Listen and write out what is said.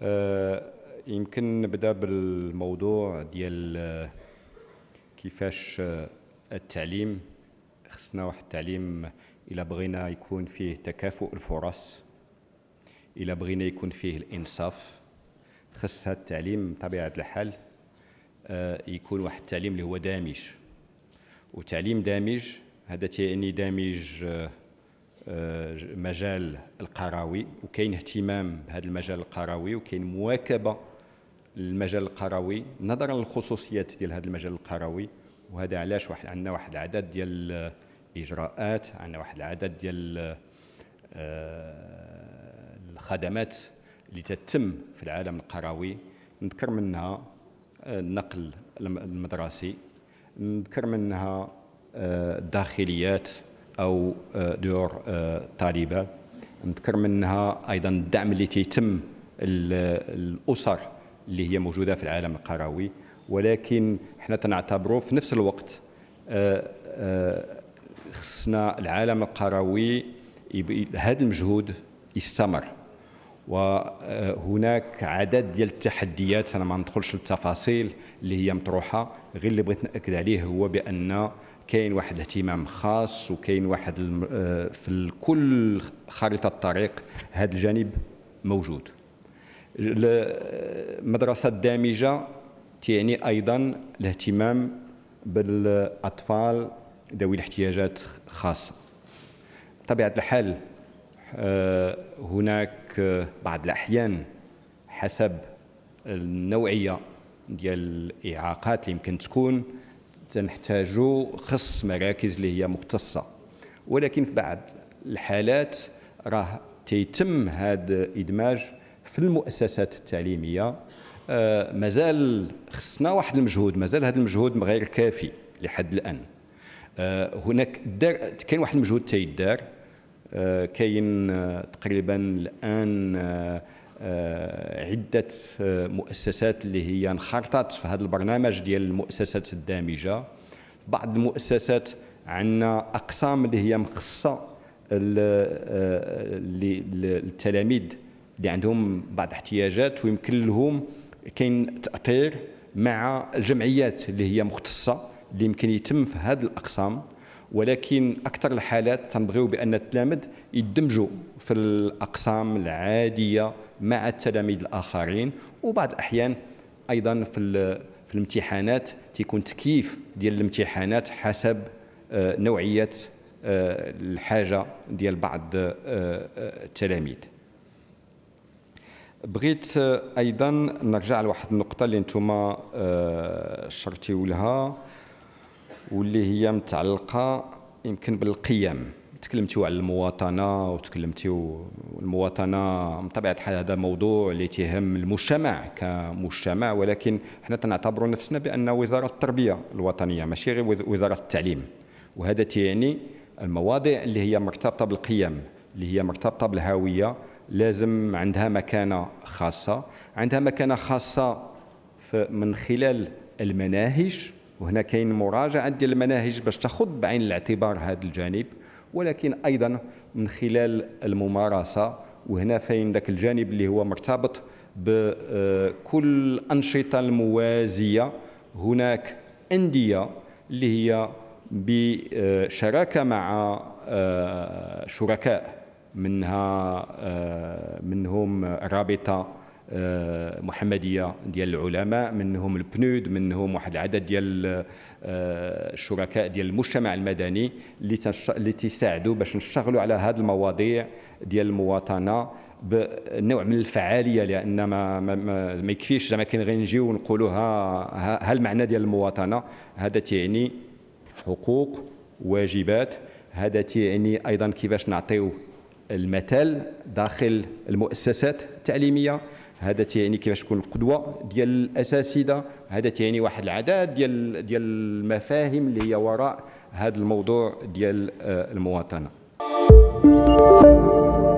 آه، يمكن نبدا بالموضوع ديال آه، كيفاش آه، التعليم خصنا واحد التعليم الى بغينا يكون فيه تكافؤ الفرص الى بغينا يكون فيه الانصاف خص هذا التعليم بطبيعه الحال يكون واحد التعليم اللي هو دامج وتعليم دامج هذا تيعني دامج آه، مجال القروي وكاين اهتمام بهذا المجال القروي وكاين مواكبه للمجال القروي نظرا للخصوصيات ديال هذا المجال القروي وهذا علاش واحد عندنا واحد العدد ديال الاجراءات عندنا واحد العدد ديال آه، الخدمات اللي تتم في العالم القروي نذكر منها آه، النقل المدرسي نذكر منها الداخليات او آه، دور آه، طالبه نذكر منها ايضا الدعم اللي تيتم الاسر اللي هي موجوده في العالم القروي ولكن حنا تنعتبروا في نفس الوقت آه، خصنا العالم القروي هذا المجهود يستمر وهناك عدد ديال التحديات انا ما ندخلش للتفاصيل اللي هي مطروحه غير اللي بغيت ناكد عليه هو بان كاين واحد اهتمام خاص وكاين واحد آه، في كل خريطه الطريق هذا الجانب موجود المدرسه الدامجه تعني ايضا الاهتمام بالاطفال ذوي الاحتياجات خاصه بطبيعه الحال آه، هناك بعض الاحيان حسب النوعيه ديال الاعاقات اللي يمكن تكون تنحتاجوا خص مراكز اللي هي مختصه ولكن في بعض الحالات راه تيتم هذا الادماج في المؤسسات التعليميه آه، مازال خصنا واحد المجهود مازال هذا المجهود غير كافي لحد الان آه، هناك دار كاين واحد المجهود تيدار آه، كاين تقريبا الان آه، عده آه، مؤسسات اللي هي انخرطت في هذا البرنامج ديال المؤسسات الدامجه بعض المؤسسات عندنا اقسام اللي هي مخصصه آه، للتلاميذ اللي عندهم بعض الاحتياجات ويمكن لهم كاين تاطير مع الجمعيات اللي هي مختصه اللي يمكن يتم في هذه الاقسام ولكن اكثر الحالات تنبغيو بان التلامذ يدمجوا في الاقسام العاديه مع التلاميذ الاخرين وبعض الاحيان ايضا في في الامتحانات تيكون تكييف ديال الامتحانات حسب آه، نوعيه آه، الحاجه ديال بعض آه، التلاميذ بغيت ايضا نرجع لواحد النقطه اللي نتوما شرتيو لها واللي هي متعلقه يمكن بالقيم تكلمتيو على المواطنه وتكلمتيو المواطنه بطبيعه الحال هذا موضوع اللي تيهم المجتمع كمجتمع ولكن حنا تنعتبروا نفسنا بان وزاره التربيه الوطنيه ماشي غير وزاره التعليم وهذا تيعني المواضيع اللي هي مرتبطه بالقيم اللي هي مرتبطه بالهويه لازم عندها مكانه خاصه عندها مكانه خاصه من خلال المناهج وهنا كاين مراجعه ديال المناهج باش تاخذ بعين الاعتبار هذا الجانب ولكن ايضا من خلال الممارسه وهنا فين ذاك الجانب اللي هو مرتبط بكل الانشطه الموازيه هناك انديه اللي هي بشراكه مع آه، شركاء منها آه، منهم رابطه آه، محمديه ديال العلماء منهم البنود منهم واحد العدد ديال آه، الشركاء ديال المجتمع المدني اللي تساعدوا باش نشتغلوا على هذه المواضيع ديال المواطنه بنوع من الفعاليه لان ما ما, ما يكفيش زعما كان غير نجيو ونقولوا ها ها المعنى ديال المواطنه هذا تيعني حقوق واجبات هذا تيعني ايضا كيفاش نعطيو المثل داخل المؤسسات التعليميه هذا تيعني كيفاش تكون القدوه ديال الاساتذه هذا تيعني واحد العدد ديال ديال المفاهيم اللي هي وراء هذا الموضوع ديال آه، المواطنه